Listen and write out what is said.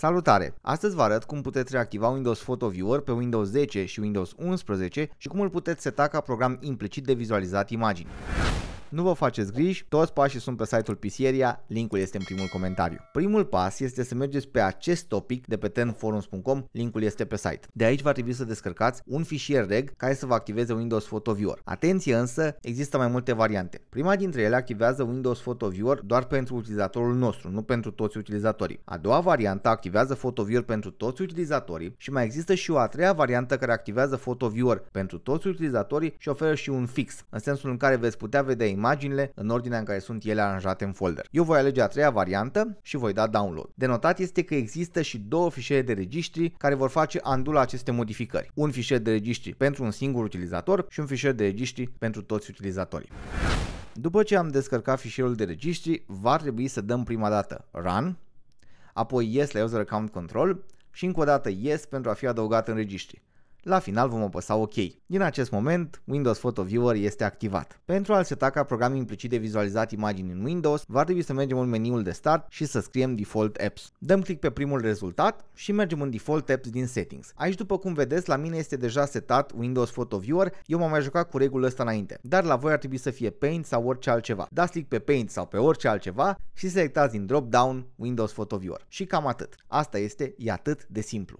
Salutare! Astăzi vă arăt cum puteți reactiva Windows Photo Viewer pe Windows 10 și Windows 11 și cum îl puteți seta ca program implicit de vizualizat imagini. Nu vă faceți griji, toți pașii sunt pe site-ul Pizzeria, linkul este în primul comentariu. Primul pas este să mergeți pe acest topic de pe tenforums.com, linkul este pe site. De aici va trebui să descărcați un fișier reg care să vă activeze Windows Photo Viewer. Atenție însă, există mai multe variante. Prima dintre ele activează Windows Photo Viewer doar pentru utilizatorul nostru, nu pentru toți utilizatorii. A doua variantă activează Photo Viewer pentru toți utilizatorii și mai există și o a treia variantă care activează Photo Viewer pentru toți utilizatorii și oferă și un fix, în sensul în care veți putea vedea imaginile în ordinea în care sunt ele aranjate în folder. Eu voi alege a treia variantă și voi da download. De notat este că există și două fișiere de registri care vor face andul aceste modificări. Un fișier de registri pentru un singur utilizator și un fișier de registri pentru toți utilizatorii. După ce am descărcat fișierul de registri, va trebui să dăm prima dată Run, apoi Yes la User Account Control și încă o dată Yes pentru a fi adăugat în registri. La final vom apăsa OK. Din acest moment, Windows Photo Viewer este activat. Pentru a-l seta ca program implicit de vizualizat imagini în Windows, va trebui să mergem în meniul de start și să scriem Default Apps. Dăm click pe primul rezultat și mergem în Default Apps din Settings. Aici, după cum vedeți, la mine este deja setat Windows Photo Viewer, eu m-am mai jucat cu regulă asta înainte, dar la voi ar trebui să fie Paint sau orice altceva. Dați click pe Paint sau pe orice altceva și selectați din drop-down Windows Photo Viewer. Și cam atât. Asta este, e atât de simplu.